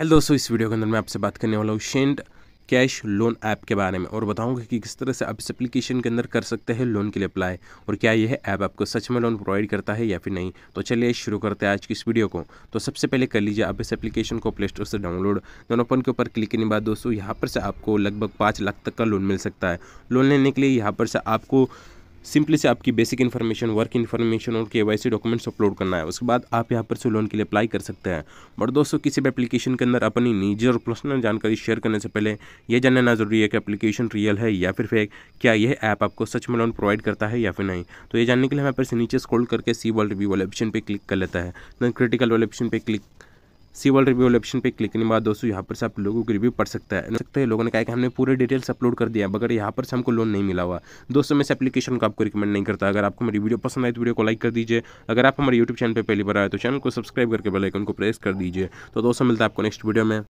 hello दोस्तों इस video के अंदर मैं आपसे बात करने वाला हूँ शेंड कैश लोन ऐप के बारे में और बताऊंगा कि किस तरह से आप इस एप्लीकेशन के अंदर कर सकते हैं लोन के लिए अप्लाई और क्या यह ऐप आप आपको सच में लोन प्रोवाइड करता है या फिर नहीं तो चलिए शुरू करते हैं आज की इस वीडियो को तो सबसे पहले कर लीजिए आप इस एप्लीकेशन को प्ले स्टोर से डाउनलोड दोनों ओपन के ऊपर क्लिक करने बाद दोस्तों यहाँ पर से आपको लगभग पाँच लाख तक का लोन मिल सकता है लोन लेने के लिए यहाँ पर से आपको सिंपली से आपकी बेसिक इन्फॉर्मेशन वर्क इन्फॉर्मेशन और के डॉक्यूमेंट्स अपलोड करना है उसके बाद आप यहाँ पर से लोन के लिए अप्लाई कर सकते हैं बट दोस्तों किसी भी एप्लीकेशन के अंदर अपनी निजी और पर्सनल जानकारी शेयर करने से पहले यह जानना जरूरी है कि एप्लीकेशन रियल है या फिर फेक क्या यह ऐप आपको सच में लोन प्रोवाइड करता है या फिर नहीं तो ये जानने के लिए हम यहाँ पर से नीचे स्क्रॉल करके सी वर्ल्ड रिव्यू वाले ऑप्शन पर क्लिक कर लेता है देन क्रिटिकल वाले ऑप्शन पर क्लिक सी वर्ल्ड रिव्यू वाले ऑप्शन पे क्लिक करने के बाद दोस्तों यहाँ पर से आप लोगों को रिव्यू पढ़ सकता है सकते हैं लोगों ने कहा कि हमने पूरे डिटेल्स अपलोड कर दिया मगर यहाँ पर से हमको लोन नहीं मिला हुआ दोस्तों मैं इस एप्लीकेशन को आपको रिकमेंड नहीं करता अगर आपको हमारी वीडियो पसंद आए तो वीडियो को लाइक कर दीजिए अगर आप हमारे यूट्यूब चैनल पर पहली बार आए तो चैनल को सब्सक्राइब करके बेलाइकन को प्रेस कर दीजिए तो दोस्तों मिलता है आपको नेक्स्ट वीडियो में